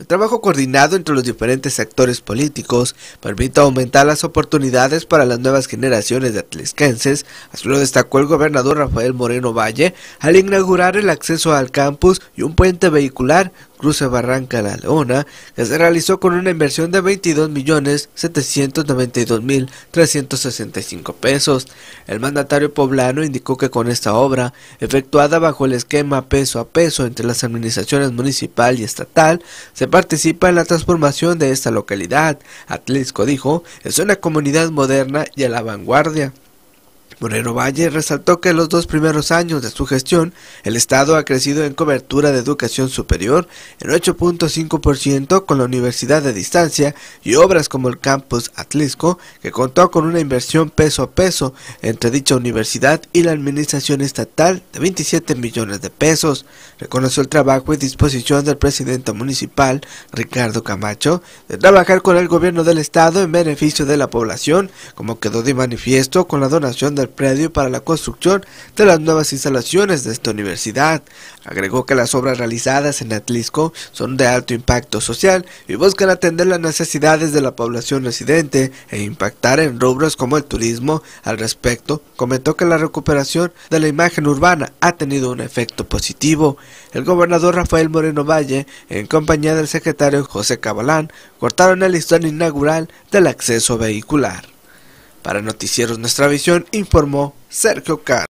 El trabajo coordinado entre los diferentes actores políticos permite aumentar las oportunidades para las nuevas generaciones de atlescenses... así lo destacó el gobernador Rafael Moreno Valle al inaugurar el acceso al campus y un puente vehicular cruce Barranca La Leona, que se realizó con una inversión de 22.792.365 pesos. El mandatario poblano indicó que con esta obra, efectuada bajo el esquema peso a peso entre las administraciones municipal y estatal, se participa en la transformación de esta localidad. Atlisco dijo, es una comunidad moderna y a la vanguardia. Moreno Valle resaltó que en los dos primeros años de su gestión, el Estado ha crecido en cobertura de educación superior en 8.5% con la universidad de distancia y obras como el campus Atlisco, que contó con una inversión peso a peso entre dicha universidad y la administración estatal de 27 millones de pesos. Reconoció el trabajo y disposición del presidente municipal, Ricardo Camacho, de trabajar con el gobierno del Estado en beneficio de la población, como quedó de manifiesto con la donación del predio para la construcción de las nuevas instalaciones de esta universidad. Agregó que las obras realizadas en Atlisco son de alto impacto social y buscan atender las necesidades de la población residente e impactar en rubros como el turismo. Al respecto, comentó que la recuperación de la imagen urbana ha tenido un efecto positivo. El gobernador Rafael Moreno Valle, en compañía del secretario José Cabalán, cortaron el listón inaugural del acceso vehicular. Para Noticieros Nuestra Visión informó Sergio Car.